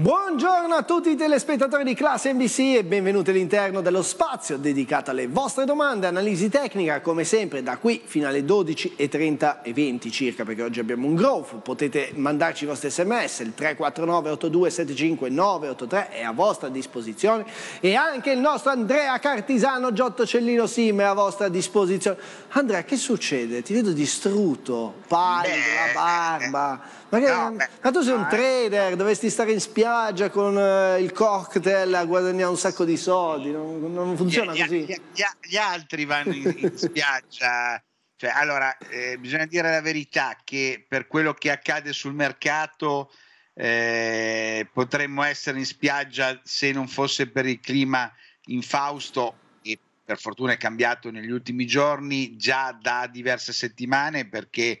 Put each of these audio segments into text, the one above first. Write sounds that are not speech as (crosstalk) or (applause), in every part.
Buongiorno a tutti i telespettatori di Classe NBC e benvenuti all'interno dello spazio dedicato alle vostre domande, analisi tecnica, come sempre da qui fino alle 12.30 e 20 circa, perché oggi abbiamo un growth, potete mandarci i vostri sms, il 349 8275 983 è a vostra disposizione e anche il nostro Andrea Cartisano Giotto Cellino Sim è a vostra disposizione. Andrea, che succede? Ti vedo distrutto, pallido, la barba... Ma, no, ma tu sei un no, eh. trader, dovresti stare in spiaggia con uh, il cocktail a guadagnare un sacco di soldi, non, non funziona gli, così. Gli, gli, altri vanno in, in (laughs) spiaggia. Cioè, allora, eh, bisogna dire la verità che per quello che accade sul mercato eh, potremmo essere in spiaggia se non fosse per il clima infausto che per fortuna è cambiato negli ultimi giorni, già da diverse settimane perché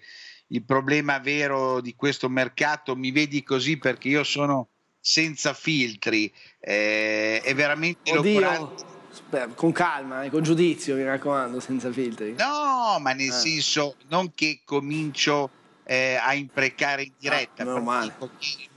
il problema vero di questo mercato, mi vedi così perché io sono senza filtri, eh, è veramente Oddio. locurante. con calma, e eh, con giudizio, mi raccomando, senza filtri. No, ma nel eh. senso, non che comincio eh, a imprecare in diretta, ah,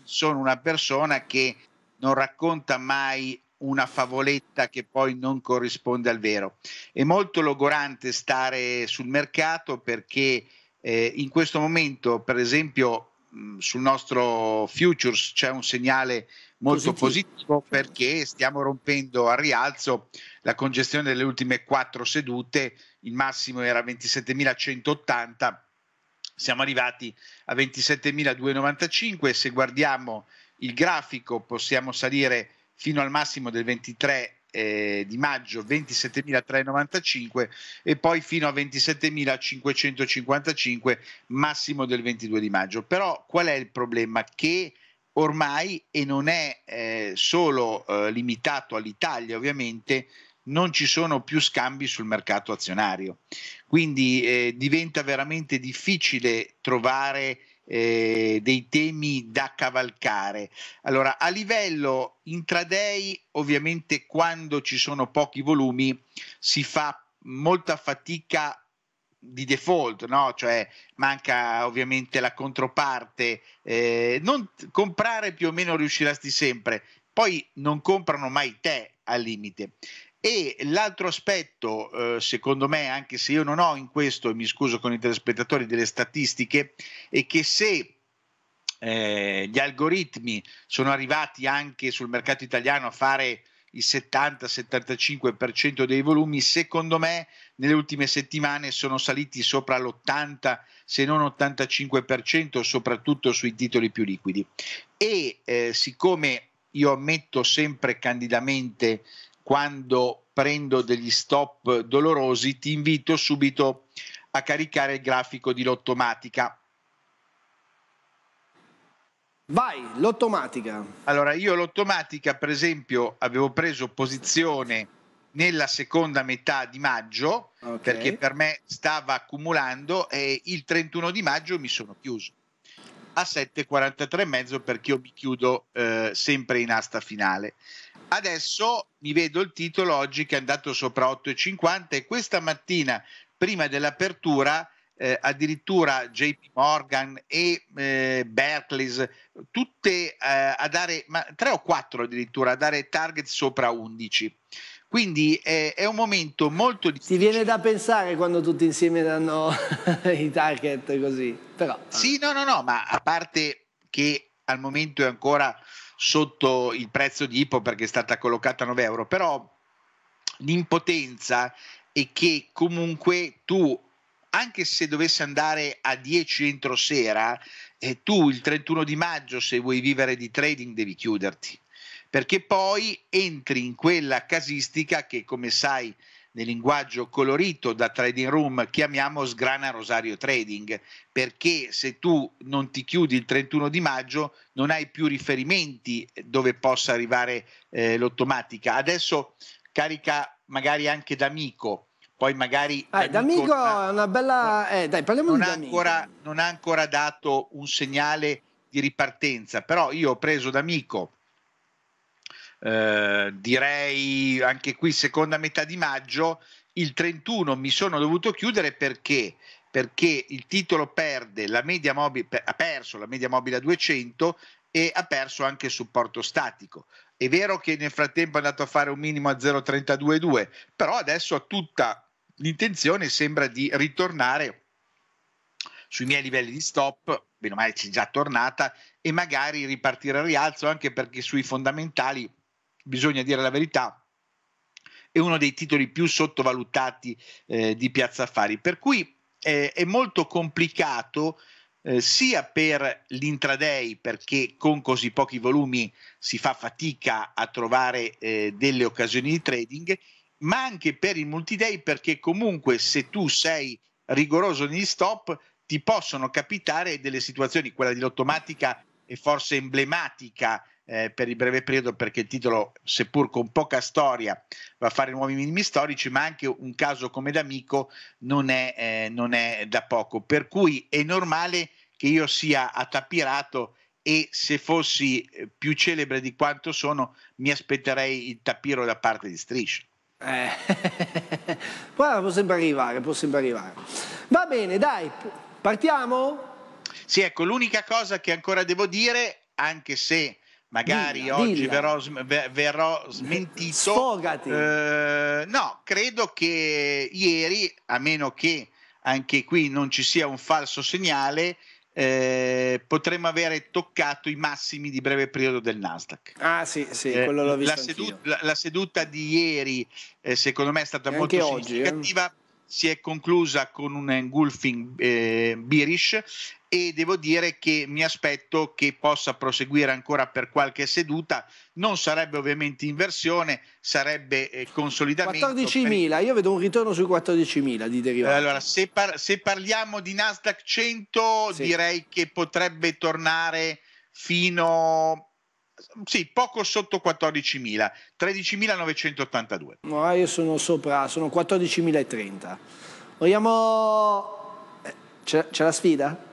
sono una persona che non racconta mai una favoletta che poi non corrisponde al vero. È molto logorante stare sul mercato perché eh, in questo momento, per esempio, mh, mm, sul nostro futures c'è un segnale molto positivo. positivo perché stiamo rompendo a rialzo la congestione delle ultime quattro sedute, il massimo era 27.180, siamo arrivati a 27.295 se guardiamo il grafico possiamo salire fino al massimo del 23 eh, di maggio 27.395 e poi fino a 27.555 massimo del 22 di maggio. Però qual è il problema? Che ormai, e non è eh, solo eh, limitato all'Italia ovviamente, non ci sono più scambi sul mercato azionario. Quindi eh, diventa veramente difficile trovare eh, dei temi da cavalcare. Allora, a livello intraday, ovviamente quando ci sono pochi volumi si fa molta fatica di default, no? cioè manca ovviamente la controparte, eh, non comprare più o meno riusciresti sempre, poi non comprano mai te al limite. E l'altro aspetto, eh, secondo me, anche se io non ho in questo, e mi scuso con i telespettatori, delle statistiche, è che se eh, gli algoritmi sono arrivati anche sul mercato italiano a fare il 70-75% dei volumi, secondo me nelle ultime settimane sono saliti sopra l'80 se non 85%, soprattutto sui titoli più liquidi. E eh, siccome io ammetto sempre candidamente quando prendo degli stop dolorosi, ti invito subito a caricare il grafico di Lottomatica. Vai, Lottomatica. Allora, io Lottomatica, per esempio, avevo preso posizione nella seconda metà di maggio okay. perché per me stava accumulando e il 31 di maggio mi sono chiuso a 7,43,5 perché io mi chiudo eh, sempre in asta finale. Adesso mi vedo il titolo oggi che è andato sopra 8,50 e questa mattina, prima dell'apertura, eh, addirittura JP Morgan e eh, Berkeley's, tutte eh, a dare, ma tre o quattro addirittura, a dare target sopra 11. Quindi è, è, un momento molto difficile. Si viene da pensare quando tutti insieme danno (laughs) i target così. Però. Sì, no, no, no, ma a parte che al momento è ancora sotto il prezzo di Ipo perché è stata collocata a 9 euro, però l'impotenza è che comunque tu, anche se dovesse andare a 10 entro sera, eh, tu il 31 di maggio, se vuoi vivere di trading, devi chiuderti perché poi entri in quella casistica che, come sai, nel linguaggio colorito da trading room chiamiamo sgrana rosario trading, perché se tu non ti chiudi il 31 di maggio non hai più riferimenti dove possa arrivare eh, l'automatica. Adesso carica magari anche d'amico, poi magari... Ah, d'amico, è una bella... Eh, dai, parliamo non di d'amico. Ancora, non ha ancora dato un segnale di ripartenza, però io ho preso d'amico eh, direi anche qui seconda metà di maggio, il 31 mi sono dovuto chiudere perché perché il titolo perde la media mobile, ha perso la media mobile a 200 e ha perso anche il supporto statico. È vero che nel frattempo è andato a fare un minimo a 0,322, però adesso ha tutta l'intenzione sembra di ritornare sui miei livelli di stop, bene male c'è già tornata, e magari ripartire al rialzo anche perché sui fondamentali bisogna dire la verità, è uno dei titoli più sottovalutati eh, di Piazza Affari, per cui eh, è molto complicato eh, sia per l'intraday perché con così pochi volumi si fa fatica a trovare eh, delle occasioni di trading, ma anche per il multiday perché comunque se tu sei rigoroso negli stop ti possono capitare delle situazioni, quella dell'automatica è forse emblematica eh, per il breve periodo perché il titolo, seppur con poca storia, va a fare nuovi minimi storici, ma anche un caso come d'amico non è, eh, non è da poco. Per cui è normale che io sia attapirato e se fossi eh, più celebre di quanto sono mi aspetterei il tapiro da parte di Striscia. Eh. Guarda, (laughs) sempre arrivare, possiamo arrivare. Va bene, dai, partiamo? Sì, ecco, l'unica cosa che ancora devo dire, anche se Magari dilla, oggi dilla. Verrò, verrò, smentito. Sfogati. Eh, no, credo che ieri, a meno che anche qui non ci sia un falso segnale, eh, potremmo avere toccato i massimi di breve periodo del Nasdaq. Ah sì, sì, eh, quello l'ho visto. la, seduta, la, la, seduta di ieri eh, secondo me è stata e molto oggi, eh. significativa si è conclusa con un engulfing eh, bearish e devo dire che mi aspetto che possa proseguire ancora per qualche seduta. Non sarebbe ovviamente inversione, sarebbe eh, consolidamento. 14.000, per... io vedo un ritorno sui 14.000 di derivati. Allora, se, par- se parliamo di Nasdaq 100, sì. direi che potrebbe tornare fino sì, poco sotto 14.000, 13.982. No, ah, io sono sopra, sono 14.030. Vogliamo... C'è, eh, c'è la sfida?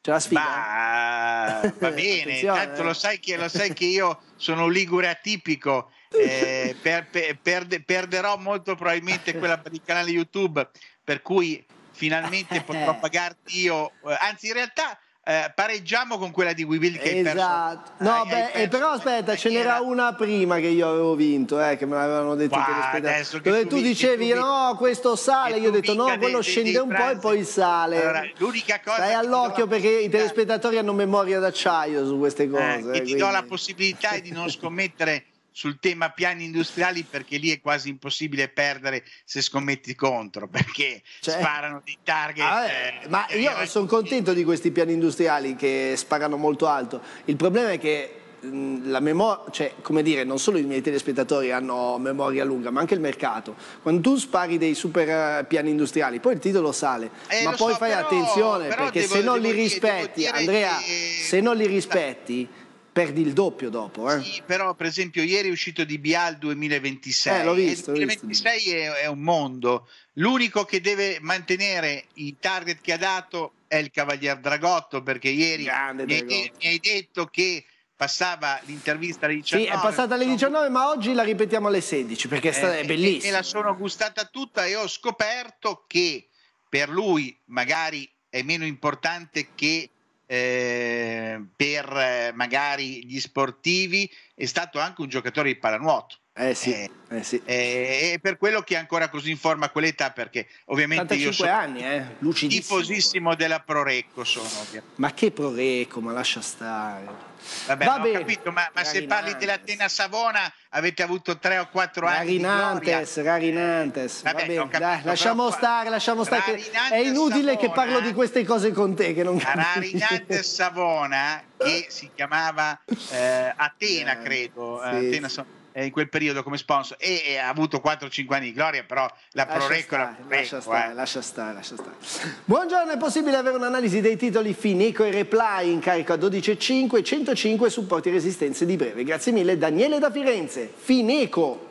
C'è la sfida? Ma, va (laughs) bene, tanto lo eh. sai, che, lo sai che io sono un ligure atipico, eh, (laughs) per, per, per, perderò molto probabilmente quella di canale YouTube, per cui finalmente potrò (laughs) pagarti io, eh, anzi in realtà eh, pareggiamo con quella di Will che esatto. Perso, eh, no, hai, beh, hai eh, però eh, aspetta, ce n'era una prima che io avevo vinto, eh, che me l'avevano detto Qua, che Dove tu, tu dicevi tu no, questo sale, io ho detto no, quello dei, scende dei un po' e poi sale. Allora, l'unica cosa Stai all'occhio perché i telespettatori hanno memoria d'acciaio su queste cose. Eh, e ti quindi. do la possibilità di non (laughs) scommettere sul tema piani industriali perché lì è quasi impossibile perdere se scommetti contro perché cioè, sparano dei target ah, eh, eh ma eh, io sono contento di questi piani industriali che sparano molto alto il problema è che la memoria, cioè come dire, non solo i miei telespettatori hanno memoria lunga, ma anche il mercato. Quando tu spari dei super eh, piani industriali, poi il titolo sale, eh, ma poi so, fai però, attenzione però perché devo, se, non devo, rispetti, Andrea, che... se non li rispetti, Andrea, se non li rispetti perdi il doppio dopo. Eh? Sì, però per esempio ieri è uscito di Bial 2026. Eh, l'ho eh, visto, il 2026 visto. È, è, un mondo. L'unico che deve mantenere i target che ha dato è il Cavalier Dragotto, perché ieri mi, Hai, mi hai detto che passava l'intervista alle 19. Sì, è passata alle 19, ma oggi la ripetiamo alle 16 perché eh, è bellissima. e la sono gustata tutta e ho scoperto che per lui magari è meno importante che eh, per eh, magari gli sportivi, è stato anche un giocatore di pallanuoto. Eh sì. Eh, eh sì. Eh, e per quello che è ancora così in forma a quell'età, perché ovviamente io sono anni, eh? lucidissimo. tifosissimo della Prorecco sono. Ovviamente. Ma che Prorecco, ma lascia stare. Vabbè, Va bene. capito, ma, ma se parli dell'Atena Savona avete avuto tre o quattro Rarinantes, anni. Rarinantes, Rarinantes. Eh, vabbè, Vabbè capito, dai, lasciamo però... stare, lasciamo stare. Rarinantes è inutile Savona, che parlo di eh. queste cose con te. Che non Rarinantes Savona, che si chiamava eh, Atena, credo. Sì, Atena Savona eh, in quel periodo come sponsor e, e ha avuto 4-5 anni di gloria, però la Pro Record lascia, stare, eh. lascia stare, lascia stare. Buongiorno, è possibile avere un'analisi dei titoli Finico e Reply in carico a 12,5, 105 supporti e resistenze di breve. Grazie mille Daniele da Firenze. Fineco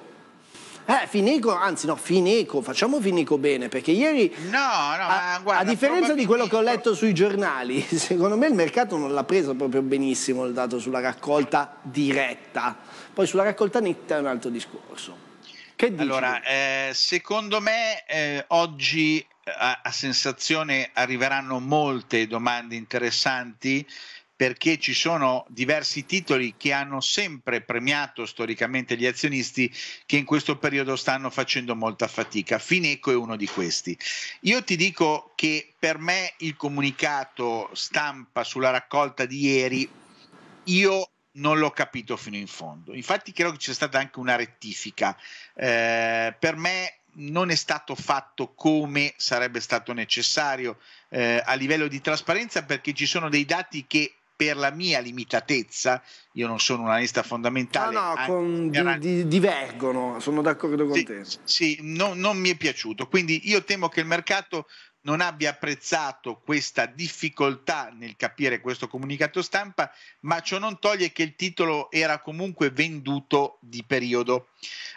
Eh, Fineco, anzi no, Fineco, facciamo Fineco bene, perché ieri, no, no, a, guarda, a, differenza di quello che ho letto sui giornali, (laughs) secondo me il mercato non l'ha preso proprio benissimo il dato sulla raccolta diretta. Poi sulla raccolta netta è un altro discorso. Che dici? Allora, eh, secondo me eh, oggi eh, a, a sensazione arriveranno molte domande interessanti perché ci sono diversi titoli che hanno sempre premiato storicamente gli azionisti che in questo periodo stanno facendo molta fatica. Fineco è uno di questi. Io ti dico che per me il comunicato stampa sulla raccolta di ieri, io non l'ho capito fino in fondo. Infatti credo che c'è stata anche una rettifica. Eh, per me non è stato fatto come sarebbe stato necessario eh, a livello di trasparenza perché ci sono dei dati che per la mia limitatezza, io non sono un analista fondamentale. Ah, no, no, con, di, di, divergono, sono d'accordo con sì, te. Sì, no, non mi è piaciuto, quindi io temo che il mercato non abbia apprezzato questa difficoltà nel capire questo comunicato stampa, ma ciò non toglie che il titolo era comunque venduto di periodo.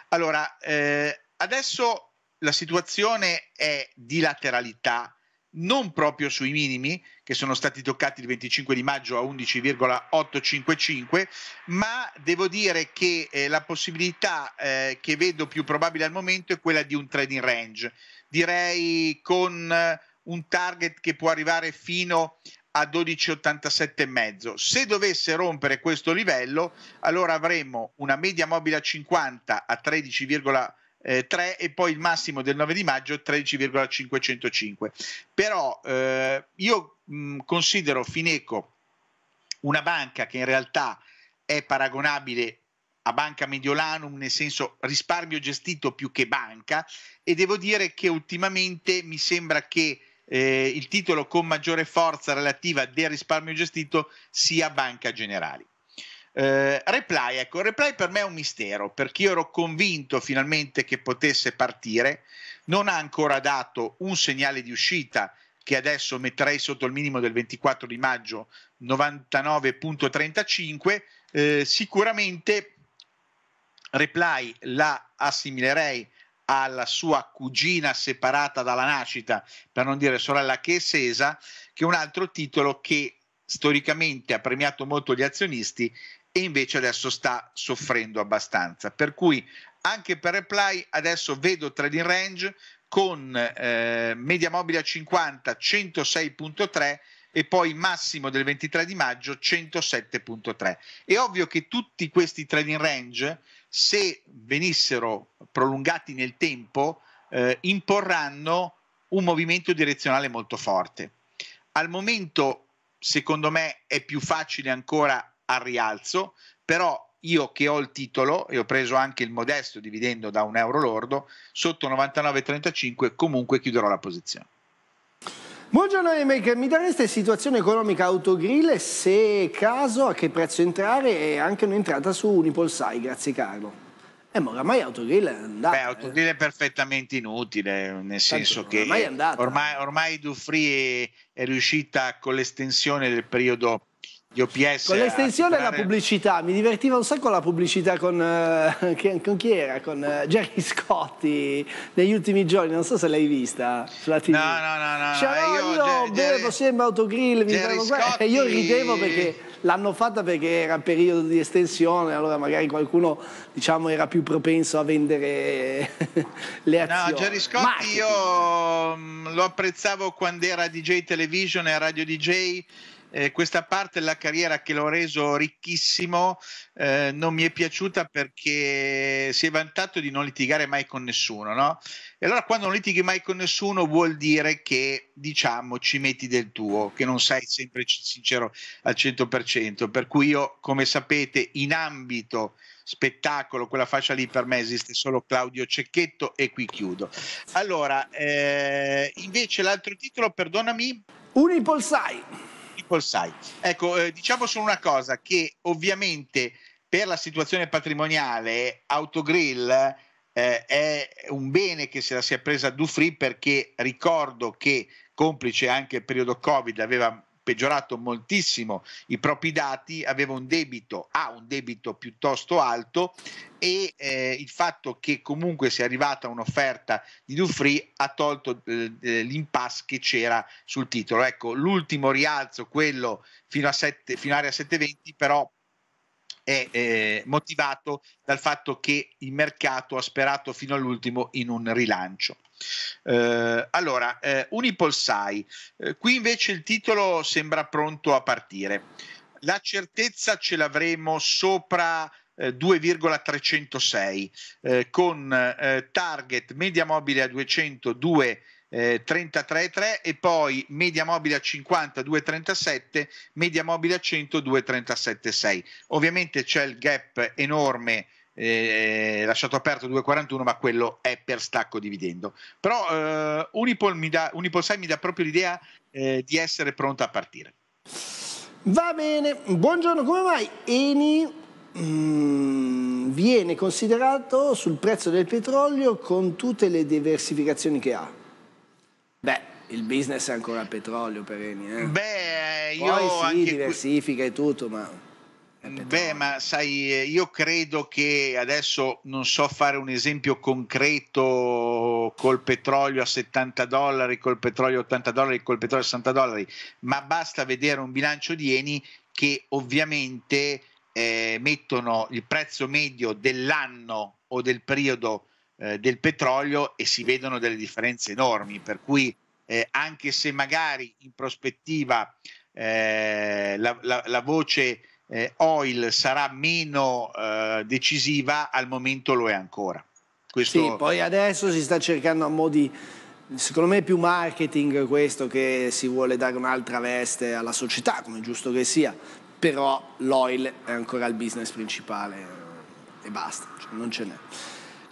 Allora, eh, adesso la situazione è di lateralità, non proprio sui minimi, che sono stati toccati il 25 di maggio a 11,855, ma devo dire che eh, la possibilità eh, che vedo più probabile al momento è quella di un trading range direi con eh, un target che può arrivare fino a 12,87,5. Se dovesse rompere questo livello, allora avremmo una media mobile a 50 a 13,3 eh, e poi il massimo del 9 di maggio 13,505. Però eh, io mh, considero Fineco una banca che in realtà è paragonabile a Banca Mediolanum, nel senso risparmio gestito più che banca, e devo dire che ultimamente mi sembra che eh, il titolo con maggiore forza relativa del risparmio gestito sia Banca Generali. Eh, reply, ecco, Reply per me è un mistero perché io ero convinto finalmente che potesse partire, non ha ancora dato un segnale di uscita che adesso metterei sotto il minimo del 24 di maggio 99.35, eh, sicuramente Reply la assimilerei alla sua cugina separata dalla nascita, per non dire sorella che è Sesa, che è un altro titolo che storicamente ha premiato molto gli azionisti e invece adesso sta soffrendo abbastanza. Per cui anche per Reply adesso vedo trading range con eh, media mobile a 50 106.3 e poi massimo del 23 di maggio 107.3. È ovvio che tutti questi trading range se venissero prolungati nel tempo, eh, imporranno un movimento direzionale molto forte. Al momento, secondo me, è più facile ancora al rialzo, però io che ho il titolo e ho preso anche il modesto dividendo da un euro lordo, sotto 99,35 comunque chiuderò la posizione. Buongiorno Maker, mi dareste situazione economica autogrill e se caso a che prezzo entrare e anche un'entrata su Unipolsai, grazie Carlo. Eh, ma oramai Autogrill è andato. Beh, Autogrill è perfettamente inutile, nel Tanto senso che ormai, è ormai, ormai Dufri è, è riuscita con l'estensione del periodo gli OPS. Con eh, l'estensione alla pubblicità, mi divertiva un sacco la pubblicità con, eh, con chi era? Con eh, Jerry Scotti negli ultimi giorni, non so se l'hai vista sulla TV. No, no, no, no. Cioè, io, io bevo sempre autogrill, mi e eh, io ridevo perché l'hanno fatta perché era periodo di estensione, allora magari qualcuno diciamo era più propenso a vendere (laughs) le azioni. No, Jerry Scotti Marketing. io mm, lo apprezzavo quando era DJ Television e Radio DJ eh, questa parte della carriera che l'ho reso ricchissimo eh, non mi è piaciuta perché si è vantato di non litigare mai con nessuno, no? E allora quando non litighi mai con nessuno vuol dire che, diciamo, ci metti del tuo, che non sei sempre sincero al 100%, per cui io, come sapete, in ambito spettacolo, quella fascia lì per me esiste solo Claudio Cecchetto e qui chiudo. Allora, eh, invece l'altro titolo, perdonami. Unipolsai col SAI. Ecco, eh, diciamo solo una cosa, che ovviamente per la situazione patrimoniale Autogrill eh, è un bene che se la sia presa Dufri perché ricordo che complice anche il periodo Covid aveva peggiorato moltissimo i propri dati, aveva un debito, ha un debito piuttosto alto e eh, il fatto che comunque sia arrivata un'offerta di Dufree ha tolto eh, eh, l'impasse che c'era sul titolo. Ecco, l'ultimo rialzo, quello fino a 7, fino a 7,20, però è eh, motivato dal fatto che il mercato ha sperato fino all'ultimo in un rilancio. Eh, allora, eh, Unipolsai, eh, qui invece il titolo sembra pronto a partire. La certezza ce l'avremo sopra 2,306 eh, eh, con target media mobile a 202 eh, 33,3 e poi media mobile a 50 2,37, media mobile a 100 2,37,6. Ovviamente c'è il gap enorme eh, lasciato aperto 2,41 ma quello è per stacco dividendo. Però eh, Unipol, mi dà, Unipol 6 mi dà proprio l'idea eh, di essere pronta a partire. Va bene, buongiorno, come mai Eni mm, viene considerato sul prezzo del petrolio con tutte le diversificazioni che ha? Beh, il business è ancora a petrolio per Eni. Eh? Beh, eh, io Poi sì, anche... diversifica e tutto, ma... Beh, ma sai, eh, io credo che adesso non so fare un esempio concreto col petrolio a 70 dollari, col petrolio a 80 dollari, col petrolio a 60 dollari, ma basta vedere un bilancio di Eni che ovviamente eh, mettono il prezzo medio dell'anno o del periodo eh, del petrolio e si vedono delle differenze enormi, per cui eh, anche se magari in prospettiva eh, la, la, la, voce eh, oil sarà meno eh, decisiva, al momento lo è ancora. Questo... Sì, poi adesso si sta cercando a modi secondo me più marketing questo che si vuole dare un'altra veste alla società, come giusto che sia, però l'oil è ancora il business principale e basta, cioè non ce n'è.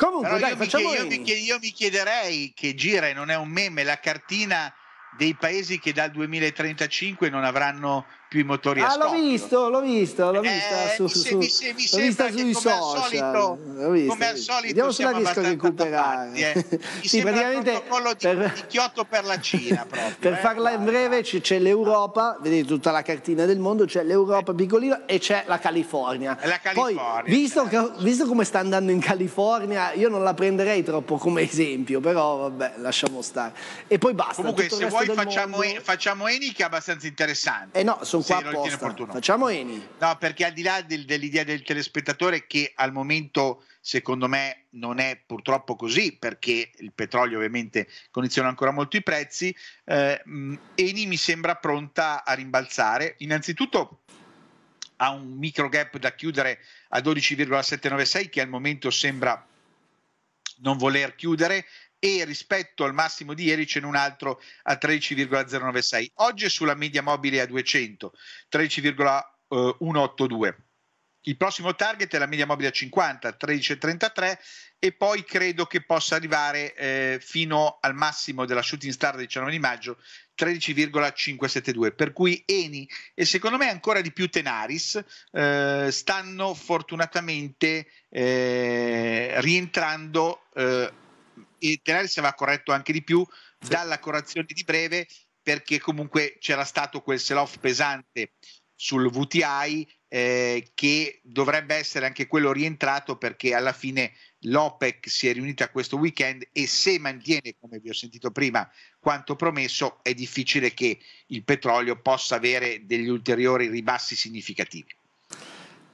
Comunque, dai, io, mi mi chied- io mi chiederei che gira e non è un meme la cartina dei paesi che dal 2035 non avranno più i motori a ah, L'ho visto, l'ho visto, l'ho eh, visto eh, su, su, mi, se, mi vista sui come social. Al solito, visto, come al solito Vediamo se la riesco recuperare. Eh. sì, praticamente il protocollo per... di, di per la Cina proprio, (laughs) Per eh? farla in breve c'è l'Europa, vedete tutta la cartina del mondo, c'è l'Europa eh. piccolino e c'è la California. La California. Poi, visto, certo. che, visto come sta andando in California, io non la prenderei troppo come esempio, però vabbè, lasciamo stare. E poi basta. Comunque, se vuoi facciamo, mondo... facciamo Eni che è abbastanza interessante. Eh no, sono sono qua apposta. Facciamo Eni. No, perché al di là del, dell'idea del telespettatore che al momento secondo me non è purtroppo così perché il petrolio ovviamente condiziona ancora molto i prezzi, eh, mm, Eni mi sembra pronta a rimbalzare. Innanzitutto ha un micro gap da chiudere a 12,796 che al momento sembra non voler chiudere e rispetto al massimo di ieri c'è un altro a 13,096. Oggi è sulla media mobile a 200, 13,182. Il prossimo target è la media mobile a 50, 13,33 e poi credo che possa arrivare eh, fino al massimo della shooting star del 19 di maggio, 13,572. Per cui Eni e secondo me ancora di più Tenaris eh, stanno fortunatamente eh, rientrando eh, Tenaris aveva corretto anche di più sì. dalla correzione di breve perché comunque c'era stato quel sell-off pesante sul VTI eh, che dovrebbe essere anche quello rientrato perché alla fine l'OPEC si è riunita questo weekend e se mantiene, come vi ho sentito prima, quanto promesso, è difficile che il petrolio possa avere degli ulteriori ribassi significativi.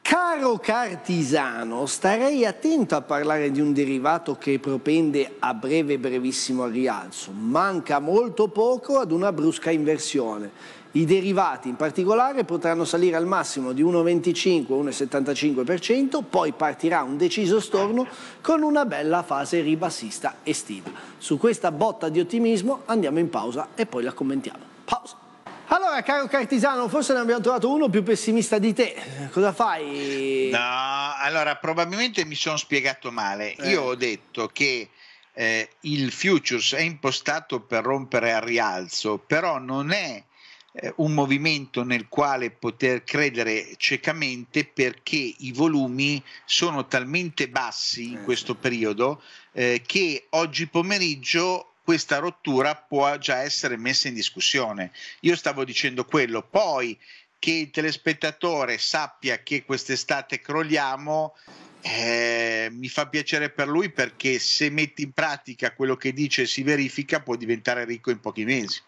Caro Cartisano, starei attento a parlare di un derivato che propende a breve brevissimo al rialzo. Manca molto poco ad una brusca inversione. I derivati in particolare potranno salire al massimo di 1,25-1,75%, poi partirà un deciso storno con una bella fase ribassista estiva. Su questa botta di ottimismo andiamo in pausa e poi la commentiamo. Pausa! Allora, caro Cartisano, forse ne abbiamo trovato uno più pessimista di te. Cosa fai? No, allora, probabilmente mi sono spiegato male. Eh. Io ho detto che eh, il futures è impostato per rompere al rialzo, però non è eh, un movimento nel quale poter credere ciecamente perché i volumi sono talmente bassi in eh, questo periodo eh, che oggi pomeriggio questa rottura può già essere messa in discussione. Io stavo dicendo quello, poi che il telespettatore sappia che quest'estate crolliamo eh, mi fa piacere per lui perché se metti in pratica quello che dice e si verifica può diventare ricco in pochi mesi.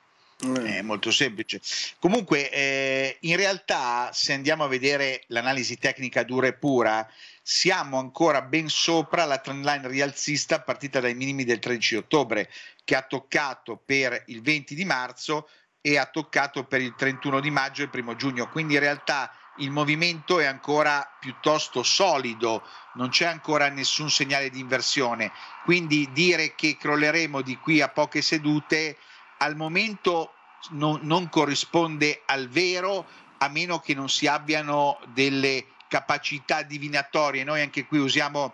Mm. È molto semplice. Comunque, eh, in realtà, se andiamo a vedere l'analisi tecnica dura e pura, siamo ancora ben sopra la trend line rialzista partita dai minimi del 13 ottobre, che ha toccato per il 20 di marzo e ha toccato per il 31 di maggio e il 1 giugno, quindi in realtà il movimento è ancora piuttosto solido, non c'è ancora nessun segnale di inversione, quindi dire che crolleremo di qui a poche sedute al momento non, non corrisponde al vero, a meno che non si abbiano delle capacità divinatorie. Noi anche qui usiamo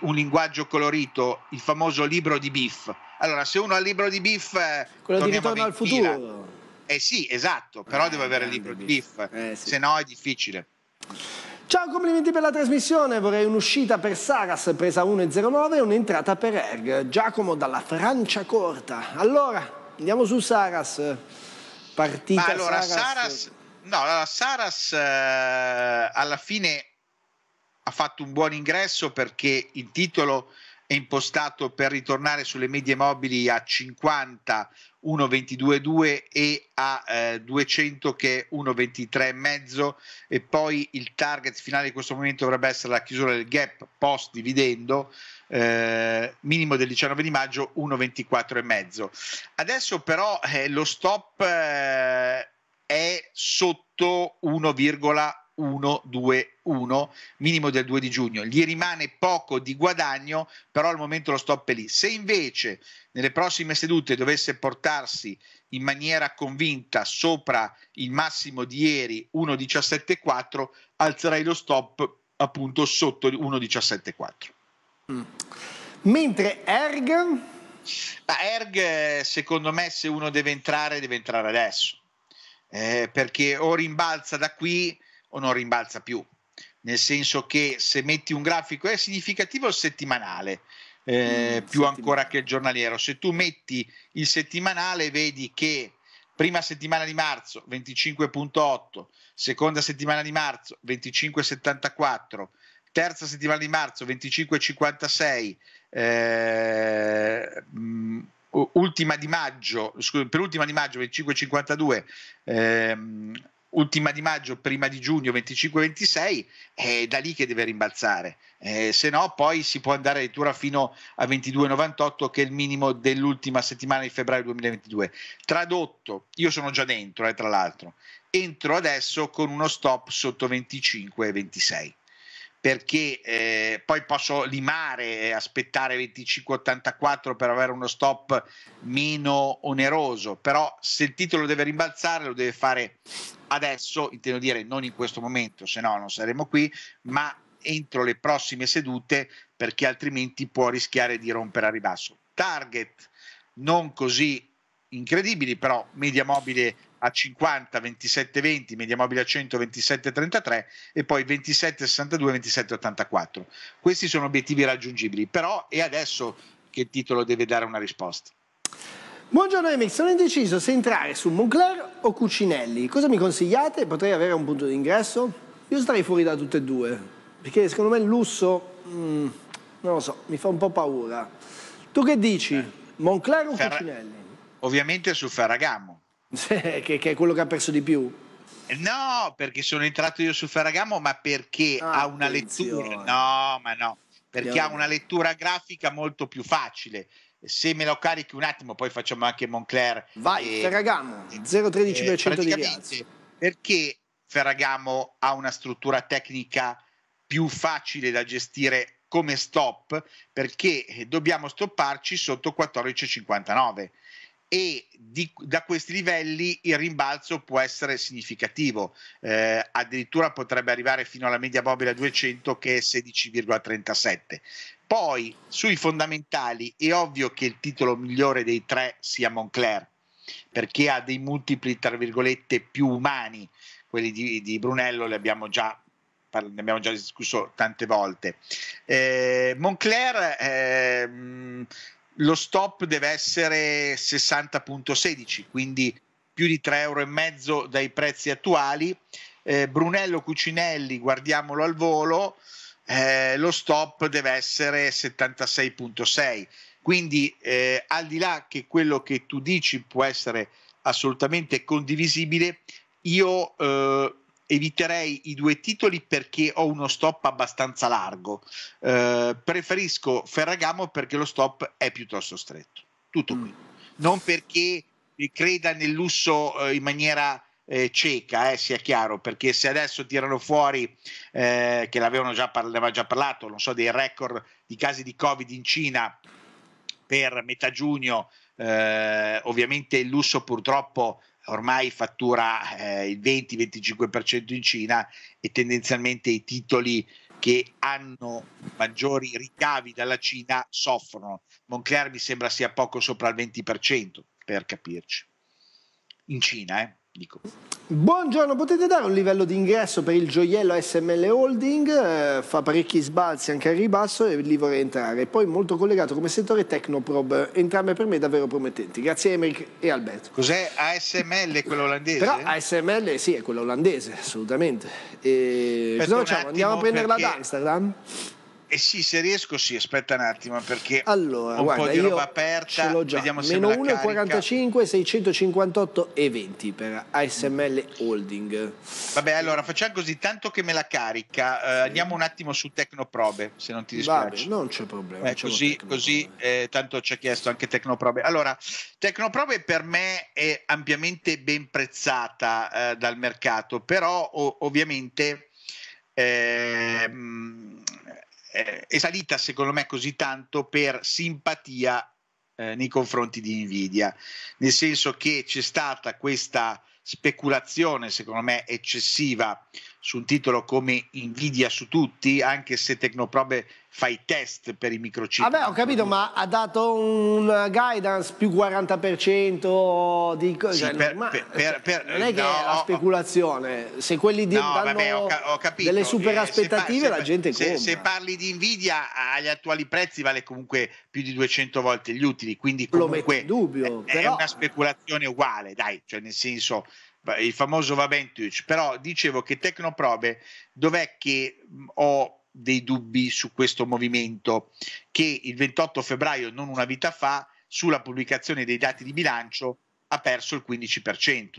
un linguaggio colorito, il famoso libro di Biff allora, se uno ha il libro di Biff... Eh, Quello di Ritorno al futuro. Eh sì, esatto, però eh, deve avere il libro di Biff, eh, sì. se no è difficile. Ciao, complimenti per la trasmissione. Vorrei un'uscita per Saras, presa 1,09 e un'entrata per Erg. Giacomo dalla Francia corta. Allora, andiamo su Saras. Partita Ma allora, Saras... Saras no, allora, Saras eh, alla fine ha fatto un buon ingresso perché il titolo è impostato per ritornare sulle medie mobili a 50 1,22,2 e a eh, 200 che è 1,23,5 e poi il target finale di questo momento dovrebbe essere la chiusura del gap post dividendo eh, minimo del 19 di maggio 1,24,5 adesso però eh, lo stop eh, è sotto 1,1 1-2-1, minimo del 2 di giugno. Gli rimane poco di guadagno, però al momento lo stop è lì. Se invece nelle prossime sedute dovesse portarsi in maniera convinta sopra il massimo di ieri 1-17-4, alzerei lo stop appunto sotto 1,17,4. 4 mm. Mentre Erg... Erg secondo me se uno deve entrare deve entrare adesso. Eh, perché o rimbalza da qui o non rimbalza più. Nel senso che se metti un grafico è significativo il settimanale, eh, mm, più settimanale. ancora che il giornaliero. Se tu metti il settimanale vedi che prima settimana di marzo 25.8, seconda settimana di marzo 25.74, terza settimana di marzo 25.56, eh, mm, ultima di maggio, scusa, ultima di maggio 25.52, ehm, ultima di maggio, prima di giugno 25-26, è da lì che deve rimbalzare, eh, se no poi si può andare addirittura fino a 22,98 che è il minimo dell'ultima settimana di febbraio 2022. Tradotto, io sono già dentro, eh, tra l'altro, entro adesso con uno stop sotto 25-26 perché eh, poi posso limare e aspettare 25,84 per avere uno stop meno oneroso, però se il titolo deve rimbalzare lo deve fare adesso, intendo dire non in questo momento, se no non saremo qui, ma entro le prossime sedute perché altrimenti può rischiare di rompere a ribasso. Target non così incredibili, però media mobile a 50, 27, 20, media mobile a 100, 27, 33 e poi 27, 62, 27, 84. Questi sono obiettivi raggiungibili, però è adesso che il titolo deve dare una risposta. Buongiorno Remix, sono indeciso se entrare su Moncler o Cucinelli. Cosa mi consigliate? Potrei avere un punto d'ingresso? Io starei fuori da tutte e due, perché secondo me il lusso, mm, non lo so, mi fa un po' paura. Tu che dici? Eh. Moncler o Ferra... Cucinelli? Ovviamente su Ferragamo (laughs) che, è quello che ha perso di più. Eh, no, perché sono entrato io su Ferragamo, ma perché ah, ha una attenzione. lettura. No, ma no, perché Dio. ha una lettura grafica molto più facile. Se me lo carichi un attimo, poi facciamo anche Moncler. Vai, e, Ferragamo, 0,13% eh, di rialzo. Perché Ferragamo ha una struttura tecnica più facile da gestire come stop perché eh, dobbiamo stopparci sotto 14,59 e di, da questi livelli il rimbalzo può essere significativo, eh, addirittura potrebbe arrivare fino alla media mobile a 200 che è 16,37. Poi sui fondamentali è ovvio che il titolo migliore dei tre sia Moncler, perché ha dei multipli, tra virgolette, più umani, quelli di, di Brunello li abbiamo già ne abbiamo già discusso tante volte. Eh, Moncler eh, lo stop deve essere 60.16, quindi più di 3,5 euro dai prezzi attuali. Eh, Brunello Cucinelli, guardiamolo al volo, eh, lo stop deve essere 76.6. Quindi eh, al di là che quello che tu dici può essere assolutamente condivisibile, io eh, eviterei i due titoli perché ho uno stop abbastanza largo. Eh, preferisco Ferragamo perché lo stop è piuttosto stretto. Tutto mm. qui. Non perché creda nel lusso eh, in maniera eh, cieca, eh, sia chiaro, perché se adesso tirano fuori, eh, che l'avevano già, parla- già parlato, non so, dei record di casi di Covid in Cina per metà giugno, eh, ovviamente il lusso purtroppo ormai fattura eh, il 20-25% in Cina e tendenzialmente i titoli che hanno maggiori ricavi dalla Cina soffrono. Moncler mi sembra sia poco sopra il 20% per capirci. In Cina, eh. Dico. Buongiorno, potete dare un livello di ingresso per il gioiello SML Holding? Eh, fa parecchi sbalzi anche al ribasso e lì vorrei entrare. Poi molto collegato come settore Tecnoprobe, entrambe per me davvero promettenti. Grazie Emeric e Alberto. Cos'è ASML, quello olandese? Però ASML sì, è quello olandese, assolutamente. E... cosa facciamo? Andiamo a prendere perché... da Amsterdam? Eh sì, se riesco sì, aspetta un attimo perché allora, un guarda, po' di roba aperta, vediamo se Meno 1,45, 658 e 20 per ASML Holding. Vabbè, allora facciamo così, tanto che me la carica, eh, sì. andiamo un attimo su Tecnoprobe, se non ti dispiace. Vabbè, non c'è problema. Eh, così, così eh, tanto ci ha chiesto anche Tecnoprobe. Allora, Tecnoprobe per me è ampiamente ben prezzata eh, dal mercato, però o- ovviamente... Eh, eh, salita secondo me così tanto per simpatia eh, nei confronti di Nvidia, nel senso che c'è stata questa speculazione secondo me eccessiva su un titolo come Nvidia su tutti, anche se Tecnoprobe fa i test per i microchip. Vabbè, ho capito, ma ha dato un guidance più 40% di cose. Sì, cioè, non è che no, è la speculazione, se quelli di, no, vabbè, ho, ho capito. delle eh, super aspettative eh, se, la gente se, compra. se parli di Nvidia agli attuali prezzi vale comunque più di 200 volte gli utili, quindi comunque Lo metto in dubbio, è, però... è una speculazione uguale, dai, cioè nel senso il famoso Vaventuc, però dicevo che Tecnoprobe dov'è che ho dei dubbi su questo movimento che il 28 febbraio, non una vita fa, sulla pubblicazione dei dati di bilancio ha perso il 15%.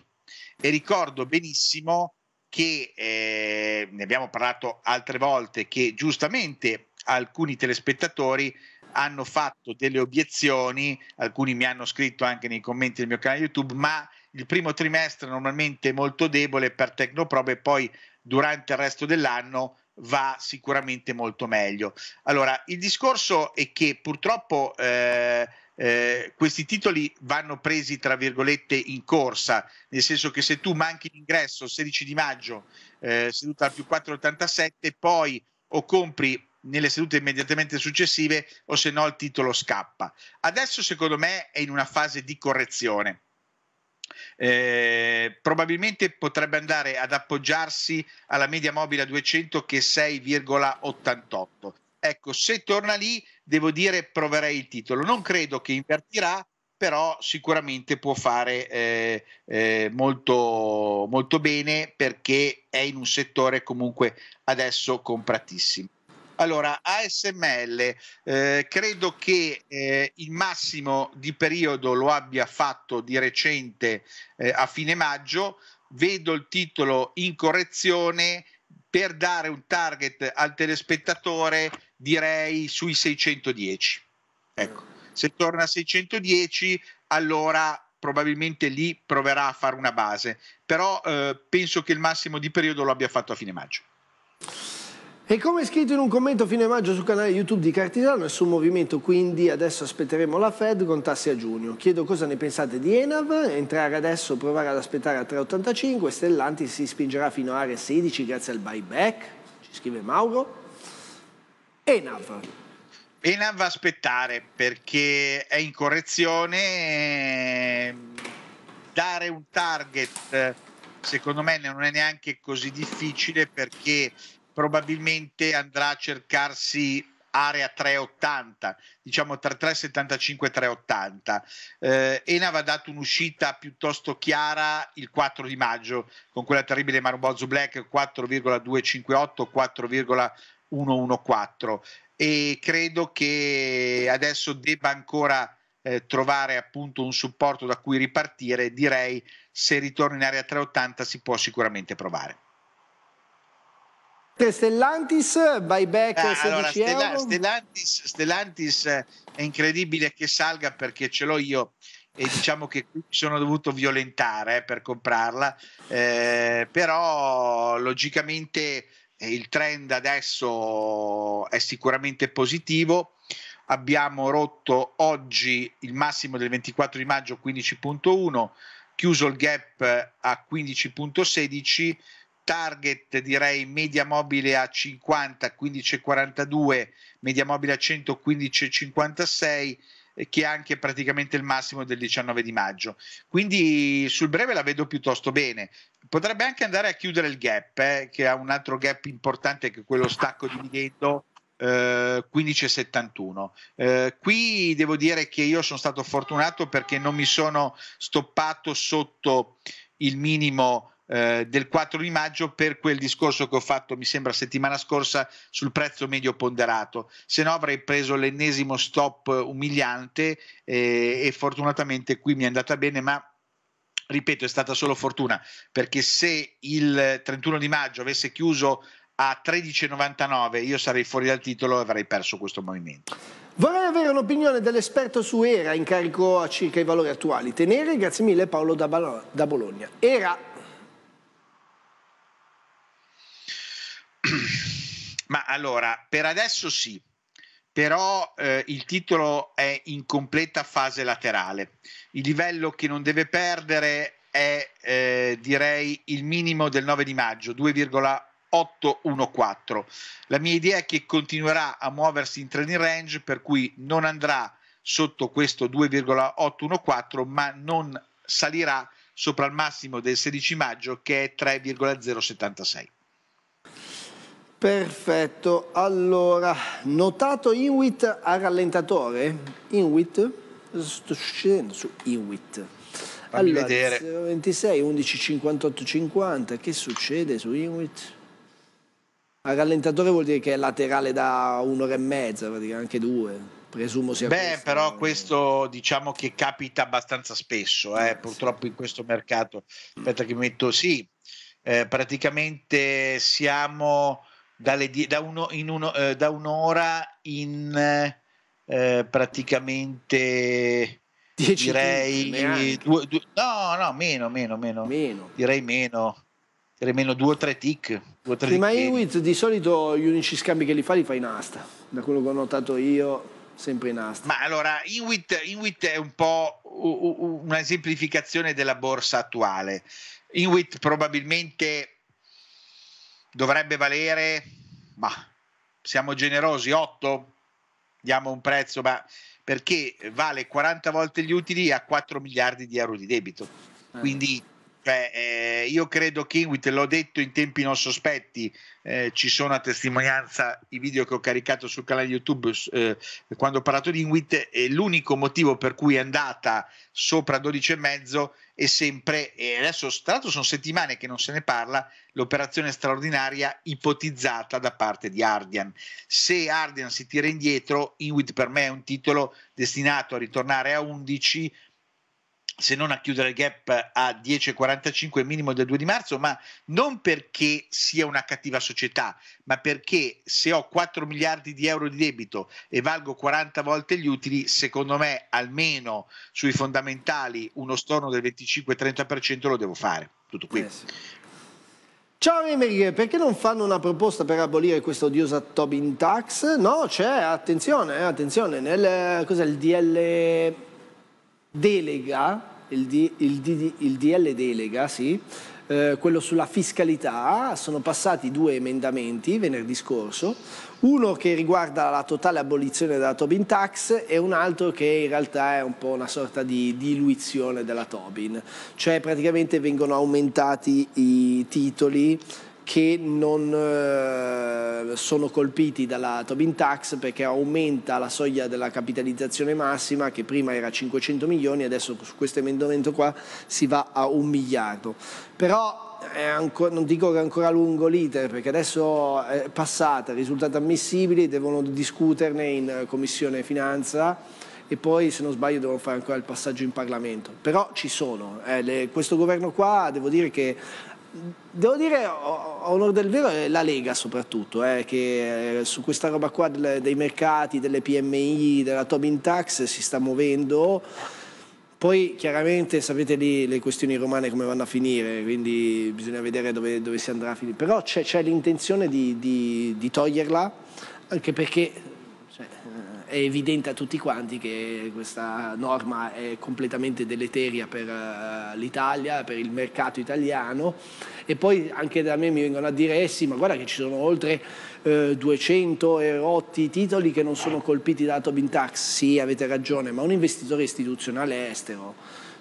E ricordo benissimo che eh, ne abbiamo parlato altre volte che giustamente alcuni telespettatori hanno fatto delle obiezioni, alcuni mi hanno scritto anche nei commenti del mio canale YouTube, ma il primo trimestre normalmente molto debole per Tecnoprobe e poi durante il resto dell'anno va sicuramente molto meglio. Allora, il discorso è che purtroppo eh, eh, questi titoli vanno presi tra virgolette in corsa, nel senso che se tu manchi l'ingresso 16 di maggio, eh, seduta al più 4,87, poi o compri nelle sedute immediatamente successive o se no il titolo scappa. Adesso secondo me è in una fase di correzione eh, probabilmente potrebbe andare ad appoggiarsi alla media mobile a 200 che è 6,88. Ecco, se torna lì, devo dire, proverei il titolo. Non credo che invertirà, però sicuramente può fare eh, eh, molto, molto bene perché è in un settore comunque adesso compratissimo. Allora, ASML, eh, credo che eh, il massimo di periodo lo abbia fatto di recente eh, a fine maggio, vedo il titolo in correzione per dare un target al telespettatore direi sui 610. Ecco, se torna a 610 allora probabilmente lì proverà a fare una base, però eh, penso che il massimo di periodo lo abbia fatto a fine maggio. E come scritto in un commento fine maggio sul canale YouTube di Cartisano, nessun movimento, quindi adesso aspetteremo la Fed con tassi a giugno. Chiedo cosa ne pensate di Enav, entrare adesso, provare ad aspettare a 3,85, Stellanti si spingerà fino a area 16 grazie al buyback, ci scrive Mauro. Enav. Enav aspettare perché è in correzione, dare un target eh, secondo me non è neanche così difficile perché probabilmente andrà a cercarsi area 380, diciamo tra 375 e 380. Eh, Enava ha dato un'uscita piuttosto chiara il 4 di maggio con quella terribile Marubozzo Black 4,258, 4,114 e credo che adesso debba ancora eh, trovare appunto un supporto da cui ripartire. Direi se ritorna in area 380 si può sicuramente provare. Stellantis, buyback ah, 16 allora, Stella, Stellantis, Stellantis è incredibile che salga perché ce l'ho io e diciamo che qui mi sono dovuto violentare eh, per comprarla, eh, però logicamente eh, il trend adesso è sicuramente positivo. Abbiamo rotto oggi il massimo del 24 di maggio 15.1, chiuso il gap a 15.16 target direi media mobile a 50 15 42 media mobile a 115 56 eh, che è anche praticamente il massimo del 19 di maggio quindi sul breve la vedo piuttosto bene potrebbe anche andare a chiudere il gap eh, che ha un altro gap importante che è quello stacco dividendo eh, 15,71. Eh, qui devo dire che io sono stato fortunato perché non mi sono stoppato sotto il minimo eh, del 4 di maggio per quel discorso che ho fatto, mi sembra, settimana scorsa sul prezzo medio ponderato, se no avrei preso l'ennesimo stop umiliante eh, e fortunatamente qui mi è andata bene, ma ripeto è stata solo fortuna, perché se il 31 di maggio avesse chiuso a 13,99 io sarei fuori dal titolo e avrei perso questo movimento. Vorrei avere un'opinione dell'esperto su ERA in carico circa i valori attuali. Tenere, grazie mille Paolo da, Bologna. ERA Ma allora, per adesso sì, però eh, il titolo è in completa fase laterale. Il livello che non deve perdere è eh, direi il minimo del 9 di maggio, 2,814. La mia idea è che continuerà a muoversi in trading range, per cui non andrà sotto questo 2,814, ma non salirà sopra il massimo del 16 maggio che è 3,076. Perfetto, allora, notato Inuit a rallentatore? Inuit? Cosa Sto succedendo su Inuit. Fammi allora, vedere. 26, 11, 58, 50, che succede su Inuit? A rallentatore vuol dire che è laterale da un'ora e mezza, anche due, presumo sia Beh, questo. però eh. questo diciamo che capita abbastanza spesso, eh, eh, purtroppo sì. in questo mercato. Mm. Aspetta che metto, sì, eh, praticamente siamo dalle, da, uno, in uno, eh, da un'ora in eh, praticamente Dieci direi minuti, due, due, no, no, meno, meno, meno, meno. Direi meno. Direi meno due o tre tic. Due, tre sì, ma in Wiz di solito gli unici scambi che li fa li fa in asta, da quello che ho notato io sempre in asta. Ma allora, Inuit, Inwit è un po' una semplificazione della borsa attuale. Inuit probabilmente dovrebbe valere, ma siamo generosi, 8, diamo un prezzo, ma perché vale 40 volte gli utili a 4 miliardi di euro di debito. Eh. Quindi Beh, eh, io credo che Inuit, l'ho detto in tempi non sospetti, eh, ci sono a testimonianza i video che ho caricato sul canale YouTube eh, quando ho parlato di Inuit e l'unico motivo per cui è andata sopra 12,5 è sempre, e adesso tra l'altro sono settimane che non se ne parla, l'operazione straordinaria ipotizzata da parte di Ardian. Se Ardian si tira indietro, Inuit per me è un titolo destinato a ritornare a 11 se non a chiudere il gap a 10,45 minimo del 2 di marzo, ma non perché sia una cattiva società, ma perché se ho 4 miliardi di euro di debito e valgo 40 volte gli utili, secondo me almeno sui fondamentali uno storno del 25-30% lo devo fare. Tutto qui. Eh Ciao Emery, perché non fanno una proposta per abolire questa odiosa Tobin Tax? No, c'è, attenzione, eh, attenzione, nel cos'è il DL delega, il, D, il, D, il DL delega, sì, eh, quello sulla fiscalità, sono passati due emendamenti venerdì scorso, uno che riguarda la totale abolizione della Tobin Tax e un altro che in realtà è un po' una sorta di diluizione della Tobin, cioè praticamente vengono aumentati i titoli che non eh, sono colpiti dalla Tobin Tax perché aumenta la soglia della capitalizzazione massima che prima era 500 milioni, adesso su questo emendamento qua si va a un miliardo. Però Ancora, non dico che è ancora lungo l'iter perché adesso è passata, risultati ammissibile devono discuterne in Commissione Finanza e poi se non sbaglio devono fare ancora il passaggio in Parlamento. Però ci sono, eh, le, questo governo qua devo dire che Devo dire, a onore del vero, è la Lega soprattutto, eh, che eh, su questa roba qua dei mercati, delle PMI, della Tobin Tax si sta muovendo. Poi chiaramente sapete lì le questioni romane come vanno a finire, quindi bisogna vedere dove, dove si andrà a finire. Però c'è, l'intenzione di, di, di toglierla, anche perché è evidente a tutti quanti che questa norma è completamente deleteria per eh, l'Italia, per il mercato italiano e poi anche da me mi vengono a dire eh sì ma guarda che ci sono oltre eh, 200 erotti titoli che non sono colpiti da Tobin Tax, sì avete ragione ma un investitore istituzionale estero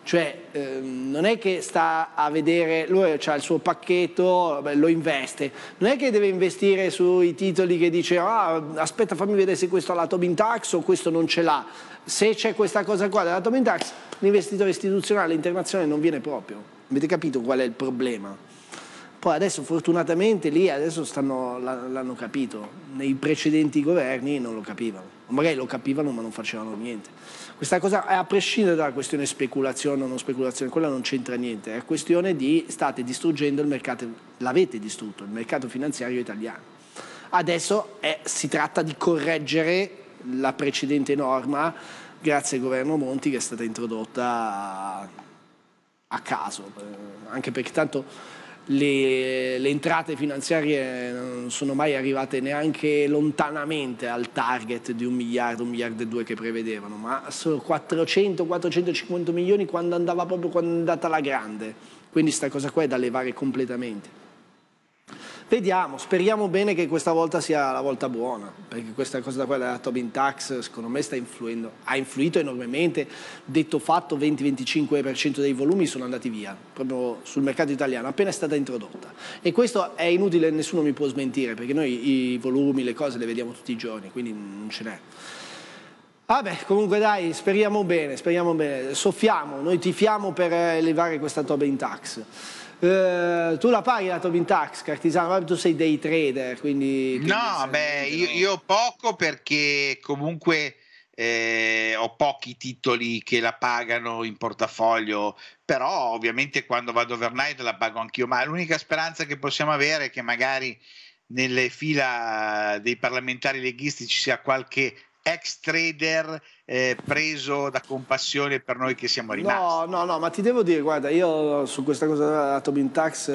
cioè, ehm, non è che sta a vedere, lui ha il suo pacchetto, beh, lo investe. Non è che deve investire sui titoli che dice, ah, aspetta fammi vedere se questo ha la Tobin Tax o questo non ce l'ha. Se c'è questa cosa qua della Tobin Tax, l'investitore istituzionale internazionale non viene proprio. Avete capito qual è il problema? Poi adesso fortunatamente lì adesso stanno, l'hanno capito, nei precedenti governi non lo capivano, magari lo capivano ma non facevano niente. Questa cosa è eh, a prescindere dalla questione speculazione o non speculazione, quella non c'entra niente, è questione di state distruggendo il mercato, l'avete distrutto, il mercato finanziario italiano. Adesso è, si tratta di correggere la precedente norma grazie al governo Monti che è stata introdotta a, a caso, eh, anche perché tanto le, le, entrate finanziarie non sono mai arrivate neanche lontanamente al target di un miliardo, un miliardo e due che prevedevano, ma solo 400-450 milioni quando andava proprio quando è andata la grande. Quindi sta cosa qua è da levare completamente. Vediamo, speriamo bene che questa volta sia la volta buona, perché questa cosa da quella della Tobin Tax secondo me sta influendo, ha influito enormemente, detto fatto 20-25% dei volumi sono andati via, proprio sul mercato italiano, appena è stata introdotta. E questo è inutile, nessuno mi può smentire, perché noi i volumi, le cose le vediamo tutti i giorni, quindi non ce n'è. Vabbè, comunque dai, speriamo bene, speriamo bene, soffiamo, noi tifiamo per elevare questa Tobin Tax. Eh, tu la paghi la Tobin Tax, Cartisano, ma tu sei dei trader, quindi... No, beh, io, io, poco perché comunque... Eh, ho pochi titoli che la pagano in portafoglio, però ovviamente quando vado overnight la pago anch'io, ma l'unica speranza che possiamo avere è che magari nelle fila dei parlamentari leghisti ci sia qualche ex trader eh, preso da compassione per noi che siamo rimasti. No, no, no, ma ti devo dire, guarda, io su questa cosa della Tobin Tax eh,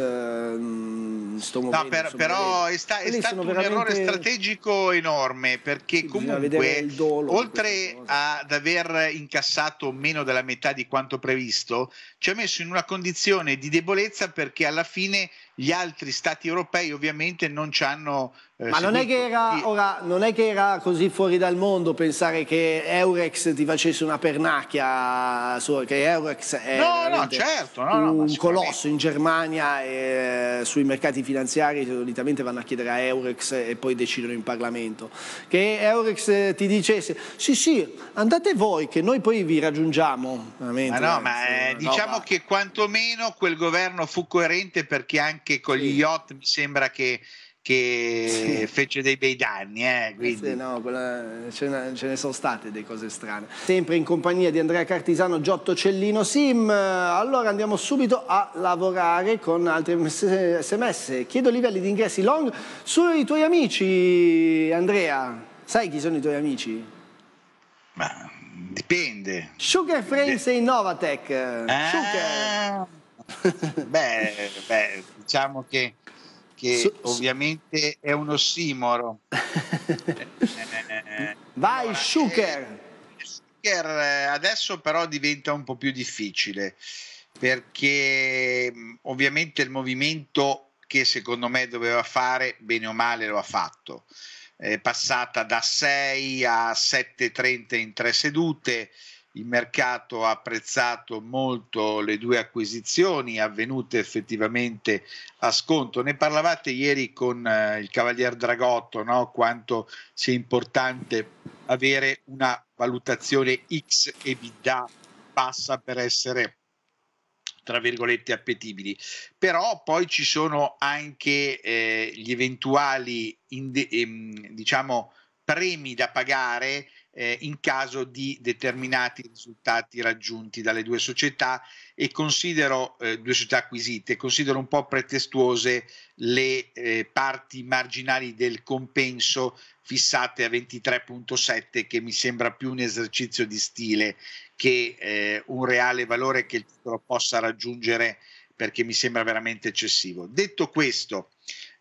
mm, sto muovendo. No, per, però è, sta, è stato un veramente... errore strategico enorme perché comunque oltre ad aver incassato meno della metà di quanto previsto, ci ha messo in una condizione di debolezza perché alla fine gli altri stati europei ovviamente non ci hanno eh, ma non è, era, ora, non è, che era, così fuori dal mondo pensare che Eurex ti facesse una pernacchia, su, che Eurex è no, no, certo, no, un colosso in Germania e eh, sui mercati finanziari solitamente vanno a chiedere a Eurex e poi decidono in Parlamento. Che Eurex ti dicesse sì sì andate voi che noi poi vi raggiungiamo. Veramente, ma no, ma eh, diciamo che quantomeno quel governo fu coerente perché anche con gli yacht mi sembra che che sì. fece dei bei danni. Eh, eh sì, no, quella, ce, ne, ce, ne, sono state delle cose strane. Sempre in compagnia di Andrea Cartisano, Giotto Cellino Sim. Allora andiamo subito a lavorare con altri sms. Chiedo livelli di ingressi long sui tuoi amici, Andrea. Sai chi sono i tuoi amici? Ma dipende. Sugar Frames e Innovatech. Ah. Sugar. beh, beh, diciamo che che so, ovviamente è un ossimoro. (laughs) Vai, allora, Schuker! Eh, Schuker eh, adesso però diventa un po' più difficile perché ovviamente il movimento che secondo me doveva fare, bene o male lo ha fatto. È passata da 6 a 7,30 in tre sedute, il mercato ha apprezzato molto le due acquisizioni avvenute effettivamente a sconto. Ne parlavate ieri con eh, il Cavalier Dragotto, no? quanto sia importante avere una valutazione X e EBITDA bassa per essere tra virgolette appetibili però poi ci sono anche eh, gli eventuali ind- ehm, diciamo premi da pagare eh, in caso di determinati risultati raggiunti dalle due società e considero eh, due società acquisite, considero un po' pretestuose le eh, parti marginali del compenso fissate a 23.7 che mi sembra più un esercizio di stile che eh, un reale valore che il titolo possa raggiungere perché mi sembra veramente eccessivo. Detto questo,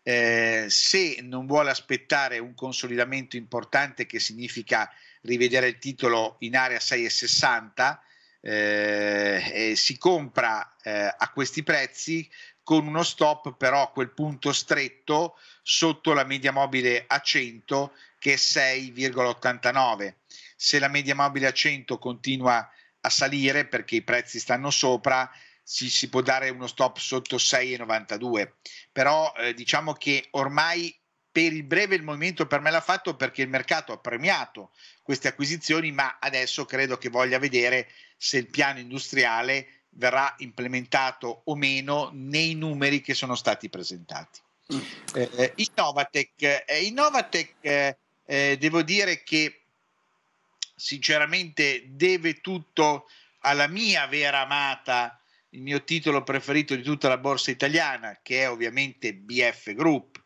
eh, se non vuole aspettare un consolidamento importante che significa rivedere il titolo in area 6,60 eh, e si compra eh, a questi prezzi con uno stop però a quel punto stretto sotto la media mobile a 100 che è 6,89. Se la media mobile a 100 continua a salire perché i prezzi stanno sopra, si, si può dare uno stop sotto 6,92. Però eh, diciamo che ormai per il breve il movimento per me l'ha fatto perché il mercato ha premiato queste acquisizioni, ma adesso credo che voglia vedere se il piano industriale verrà implementato o meno nei numeri che sono stati presentati. Mm. Eh, eh, Innovatec, eh, Innovatec eh, eh, devo dire che sinceramente deve tutto alla mia vera amata, il mio titolo preferito di tutta la borsa italiana, che è ovviamente BF Group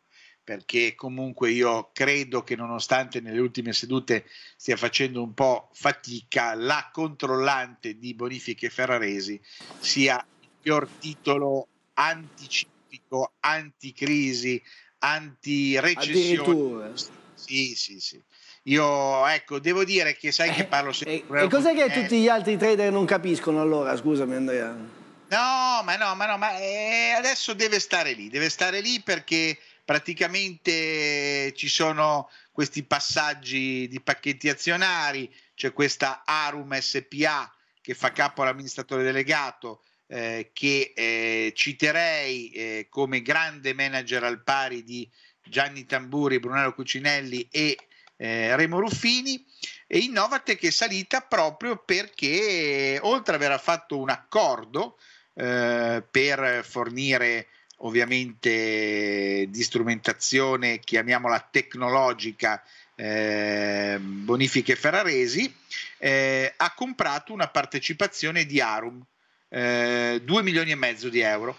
perché comunque io credo che nonostante nelle ultime sedute stia facendo un po' fatica, la controllante di Bonifiche Ferraresi sia il miglior titolo anticiclico, anticrisi, antirecessione. Sì, sì, sì. Io, ecco, devo dire che sai che eh, parlo eh, sempre... Eh, e cos'è che tutti gli altri trader non capiscono allora? Scusami Andrea. No, ma no, ma no, ma eh, adesso deve stare lì, deve stare lì perché praticamente ci sono questi passaggi di pacchetti azionari, c'è questa Arum SPA che fa capo all'amministratore delegato, eh, che eh, citerei eh, come grande manager al pari di Gianni Tamburi, Brunello Cucinelli e eh, Remo Ruffini, e Innovatec è salita proprio perché oltre ad aver fatto un accordo eh, per fornire ovviamente di strumentazione, chiamiamola tecnologica, eh, Bonifiche Ferraresi, eh, ha comprato una partecipazione di Arum, eh, 2 milioni e mezzo di euro.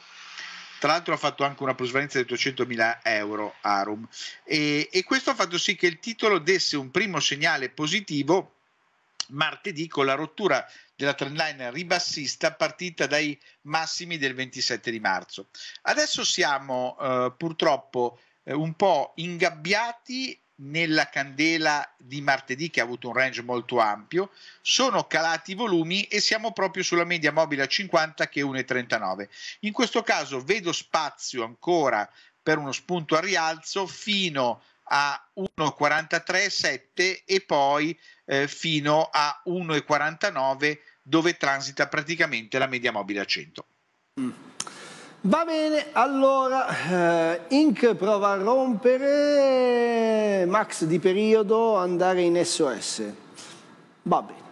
Tra l'altro ha fatto anche una plusvalenza di 800 mila euro Arum e, e questo ha fatto sì che il titolo desse un primo segnale positivo martedì con la rottura della trendline ribassista partita dai massimi del 27 di marzo. Adesso siamo eh, purtroppo eh, un po' ingabbiati nella candela di martedì che ha avuto un range molto ampio, sono calati i volumi e siamo proprio sulla media mobile a 50 che è 1,39. In questo caso vedo spazio ancora per uno spunto a rialzo fino a 1,43,7 e poi eh, fino a 1,49 dove transita praticamente la media mobile a 100. Mm. Va bene, allora eh, Inc prova a rompere Max di periodo, andare in SOS. Va bene.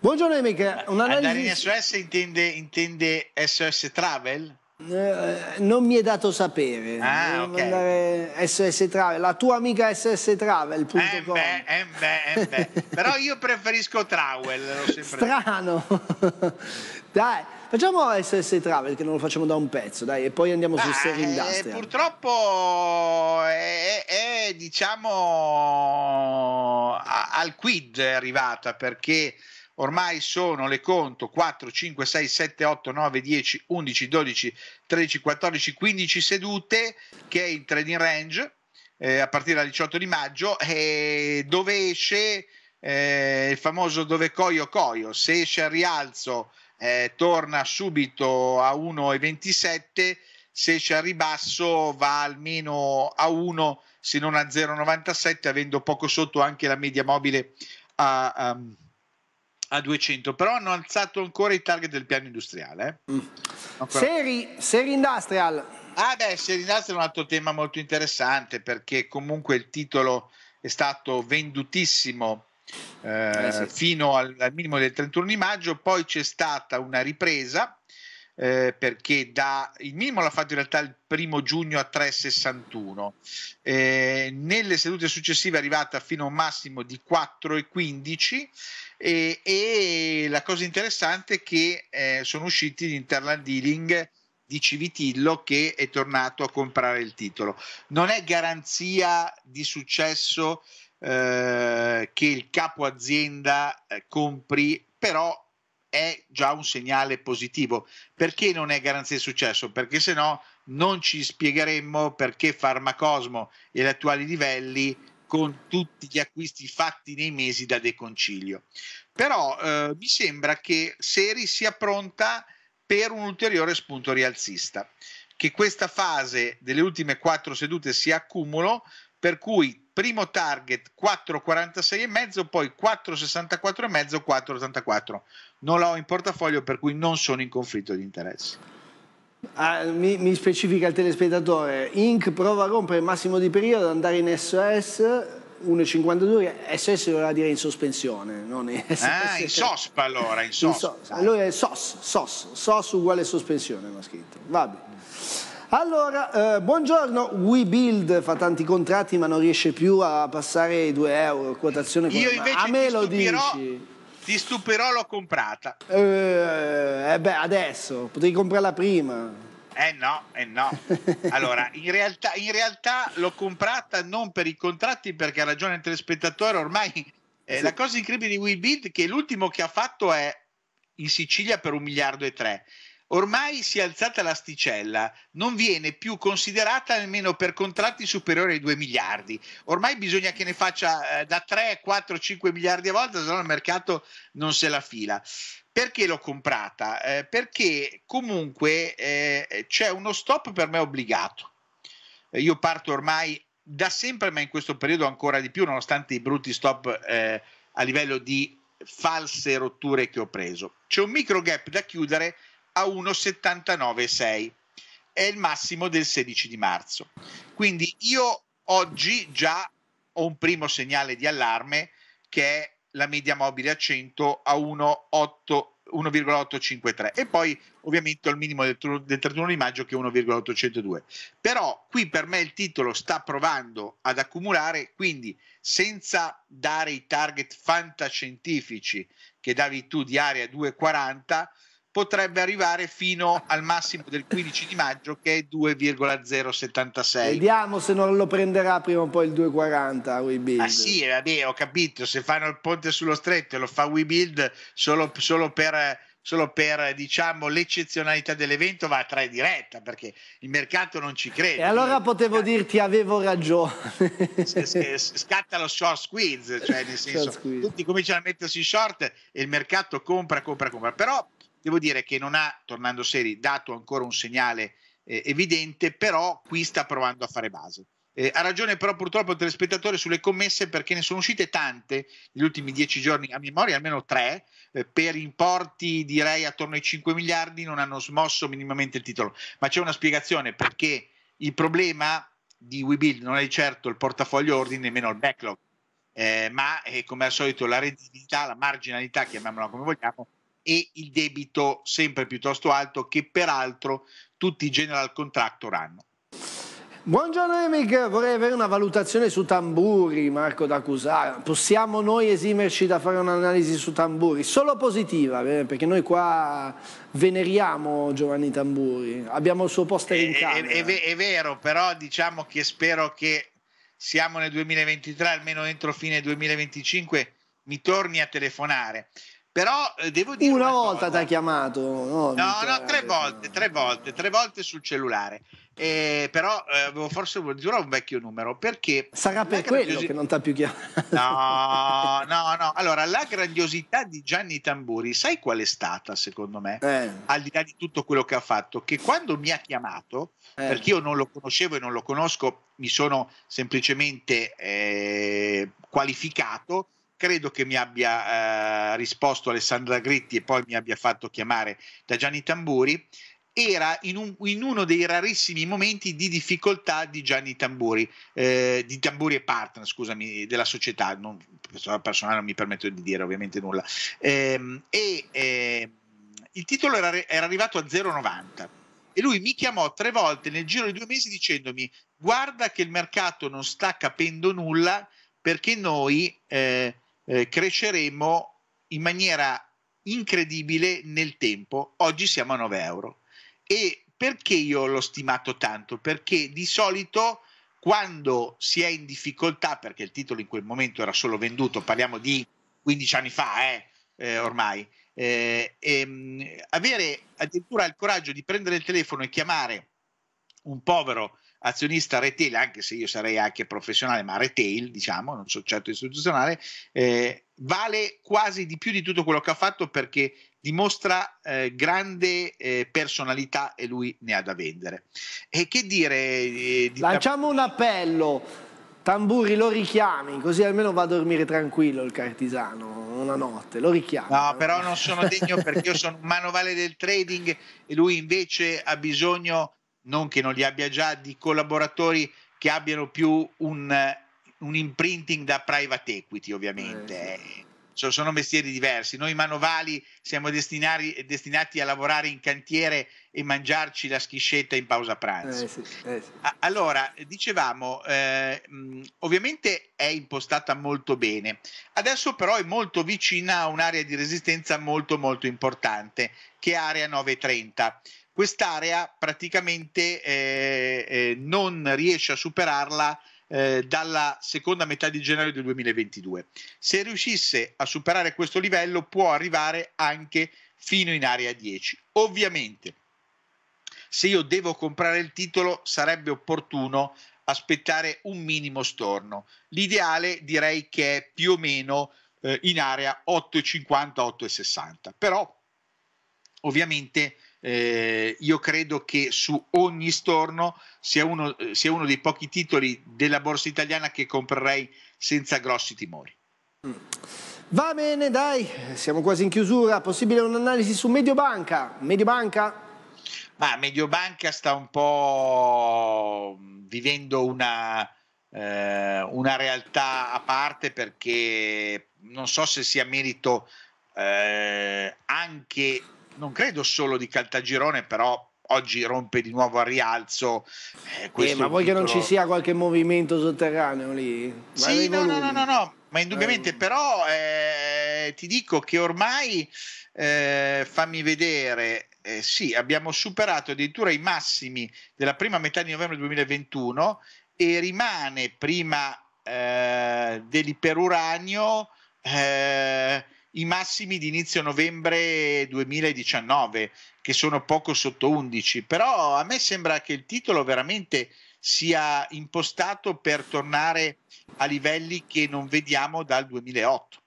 Buongiorno Emica, un'analisi... Andare in SOS intende, intende SOS Travel? Eh, non mi è dato sapere. Ah, Devo okay. SS Travel, la tua amica SS Travel. Eh beh, eh beh, eh beh. (laughs) Però io preferisco Travel, Strano. (laughs) Dai, facciamo SS Travel che non lo facciamo da un pezzo, dai, e poi andiamo Beh, su Serie eh, Industrial. purtroppo è, eh, è diciamo a, al quid è arrivata perché ormai sono, le conto, 4, 5, 6, 7, 8, 9, 10, 11, 12, 13, 14, 15 sedute che è in trading range eh, a partire dal 18 di maggio e dove esce eh, il famoso dove coio coio, se esce al rialzo eh, torna subito a 1,27 se esce al ribasso va almeno a 1 se non a 0,97 avendo poco sotto anche la media mobile a, a ehm, a 200, però hanno alzato ancora i target del piano industriale. Eh. Mm. Seri, seri Industrial. Ah beh, Seri Industrial è un altro tema molto interessante perché comunque il titolo è stato vendutissimo eh, eh sì. fino al, al minimo del 31 di maggio, poi c'è stata una ripresa eh, perché da, il minimo l'ha fatto in realtà il primo giugno a 3,61, eh, nelle sedute successive è arrivata fino a un massimo di 4,15 eh, e la cosa interessante è che eh, sono usciti gli interland dealing di Civitillo che è tornato a comprare il titolo. Non è garanzia di successo eh, che il capo azienda eh, compri, però è già un segnale positivo. Perché non è garanzia di successo? Perché se no non ci spiegheremmo perché Farmacosmo e gli attuali livelli con tutti gli acquisti fatti nei mesi da deconcilio. Però eh, mi sembra che Seri sia pronta per un ulteriore spunto rialzista, che questa fase delle ultime quattro sedute sia accumulo per cui primo target 4,46 e mezzo, poi 4,64 e mezzo, 4,84. Non l'ho in portafoglio, per cui non sono in conflitto di interessi. Ah, mi, mi, specifica il telespettatore, Inc prova a rompere il massimo di periodo, andare in SOS 1,52, SOS vorrà dire in sospensione, non in SOS. Ah, in SOS allora, in SOS. In SOS. Allora è SOS, SOS, SOS uguale sospensione, va scritto. Va bene. Allora, eh, buongiorno, WeBuild fa tanti contratti ma non riesce più a passare i 2 euro, quotazione Io invece a me lo stupirò, dici. Ti stupirò, l'ho comprata. Eh, eh, beh, adesso, potevi comprarla prima. Eh no, eh no. Allora, in realtà, in realtà l'ho comprata non per i contratti, perché ha ragione il telespettatore, ormai eh, sì. la cosa incredibile di WeBuild è che l'ultimo che ha fatto è in Sicilia per un miliardo e tre Ormai si è alzata l'asticella, non viene più considerata nemmeno per contratti superiori ai 2 miliardi. Ormai bisogna che ne faccia eh, da 3, 4, 5 miliardi a volta, se no il mercato non se la fila. Perché l'ho comprata? Eh, perché comunque eh, c'è uno stop per me obbligato. Eh, io parto ormai da sempre, ma in questo periodo ancora di più, nonostante i brutti stop eh, a livello di false rotture che ho preso. C'è un micro gap da chiudere a 1,796 è il massimo del 16 di marzo. Quindi io oggi già ho un primo segnale di allarme che è la media mobile a 100 a 1,853 e poi ovviamente ho il minimo del, del 31 di maggio che è 1,802. Però qui per me il titolo sta provando ad accumulare, quindi senza dare i target fantascientifici che davi tu di area 240 potrebbe arrivare fino al massimo del 15 di maggio che è 2,076. Vediamo se non lo prenderà prima o poi il 2,40 WeBuild. Ah sì, eh, vabbè, ho capito, se fanno il ponte sullo stretto e lo fa WeBuild solo, solo per solo per diciamo, l'eccezionalità dell'evento va a 3 diretta perché il mercato non ci crede. E allora potevo scatta. dirti avevo ragione. scatta lo short squeeze, cioè nel (laughs) senso tutti cominciano a mettersi short e il mercato compra, compra, compra. Però devo dire che non ha, tornando seri, dato ancora un segnale eh, evidente, però qui sta provando a fare base. Eh, ha ragione però purtroppo il telespettatore sulle commesse perché ne sono uscite tante negli ultimi dieci giorni a memoria, almeno tre, eh, per importi direi attorno ai 5 miliardi non hanno smosso minimamente il titolo. Ma c'è una spiegazione perché il problema di WeBuild non è certo il portafoglio ordine, nemmeno il backlog, eh, ma è come al solito la redditività, la marginalità, chiamiamola come vogliamo, e il debito sempre piuttosto alto che peraltro tutti i general contractor hanno. Buongiorno Emic, vorrei avere una valutazione su tamburi, Marco da D'Acusara. Possiamo noi esimerci da fare un'analisi su tamburi? Solo positiva, eh, perché noi qua veneriamo Giovanni Tamburi, abbiamo il suo posto in camera. È, è, è vero, però diciamo che spero che siamo nel 2023, almeno entro fine 2025 mi torni a telefonare. Però eh, devo dire. Una, una volta ti ha chiamato. No, no, no tre volte, tre volte, tre volte sul cellulare. Eh, però avevo eh, forse giuro un vecchio numero perché sarà per quello grandiosi... che non ti ha più chiamato. No, no, no. Allora, la grandiosità di Gianni Tamburi, sai qual è stata secondo me? Eh. Al di là di tutto quello che ha fatto, che quando mi ha chiamato, eh. perché io non lo conoscevo e non lo conosco, mi sono semplicemente eh, qualificato credo che mi abbia eh, risposto Alessandra Gritti e poi mi abbia fatto chiamare da Gianni Tamburi, era in, un, in uno dei rarissimi momenti di difficoltà di Gianni Tamburi, eh, di Tamburi e partner, scusami, della società, non, personale non mi permetto di dire ovviamente nulla. Ehm, e eh, il titolo era, era arrivato a 0,90 e lui mi chiamò tre volte nel giro di due mesi dicendomi guarda che il mercato non sta capendo nulla perché noi eh, eh, cresceremo in maniera incredibile nel tempo. Oggi siamo a 9 euro. E perché io l'ho stimato tanto? Perché di solito quando si è in difficoltà, perché il titolo in quel momento era solo venduto, parliamo di 15 anni fa, eh, eh, ormai, eh, ehm, avere addirittura il coraggio di prendere il telefono e chiamare un povero azionista retail, anche se io sarei anche professionale, ma retail, diciamo, non so certo istituzionale, eh, vale quasi di più di tutto quello che ha fatto perché dimostra eh, grande eh, personalità e lui ne ha da vendere. E che dire... Eh, di... Lanciamo un appello. Tamburi lo richiami, così almeno va a dormire tranquillo il cartisano una notte, lo richiami. No, però non sono degno perché io sono un manovale del trading e lui invece ha bisogno non che non li abbia già, di collaboratori che abbiano più un, eh, un imprinting da private equity, ovviamente. Eh. Cioè, sono mestieri diversi. Noi manovali siamo destinati a lavorare in cantiere e mangiarci la schiscetta in pausa pranzo. Eh sì, eh sì. Allora, dicevamo, eh, ovviamente è impostata molto bene, adesso però è molto vicina a un'area di resistenza molto molto importante, che è area 930 quest'area praticamente eh, eh, non riesce a superarla eh, dalla seconda metà di gennaio del 2022. Se riuscisse a superare questo livello può arrivare anche fino in area 10. Ovviamente, se io devo comprare il titolo sarebbe opportuno aspettare un minimo storno. L'ideale direi che è più o meno eh, in area 8,50-8,60, però ovviamente eh, io credo che su ogni storno sia uno, eh, sia uno, dei pochi titoli della borsa italiana che comprerei senza grossi timori. Mm. Va bene, dai, siamo quasi in chiusura. Possibile un'analisi su Mediobanca? Mediobanca? Ma Mediobanca sta un po' vivendo una, eh, una realtà a parte perché non so se sia merito eh, anche non credo solo di Caltagirone, però oggi rompe di nuovo a rialzo. Eh, eh, ma vuoi che non ci sia qualche movimento sotterraneo lì? Vai sì, no, no, no, no, no, ma indubbiamente eh. però ti dico che ormai, eh, fammi vedere, eh, sì, abbiamo superato addirittura i massimi della prima metà di novembre 2021 e rimane prima eh, dell'iperuranio i massimi di inizio novembre 2019, che sono poco sotto 11, però a me sembra che il titolo veramente sia impostato per tornare a livelli che non vediamo dal 2008.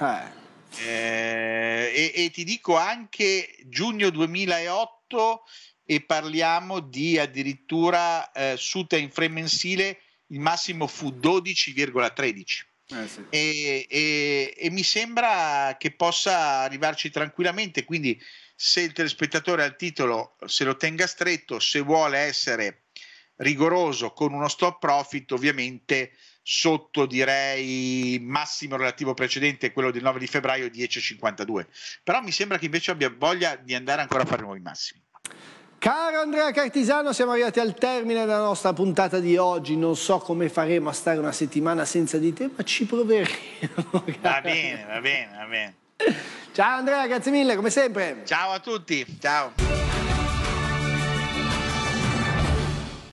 Eh. Eh, e, e, ti dico anche giugno 2008 e parliamo di addirittura eh, suta in frame mensile, il massimo fu 12,13. Eh sì. e, e, e, mi sembra che possa arrivarci tranquillamente, quindi se il telespettatore ha il titolo, se lo tenga stretto, se vuole essere rigoroso con uno stop profit, ovviamente sotto direi massimo relativo precedente, quello del 9 di febbraio 10,52. Però mi sembra che invece abbia voglia di andare ancora a fare nuovi massimi. Caro Andrea Cartisano, siamo arrivati al termine della nostra puntata di oggi. Non so come faremo a stare una settimana senza di te, ma ci proveremo. (laughs) Va bene, va bene, va bene. Ciao Andrea, grazie mille, come sempre. Ciao a tutti, ciao.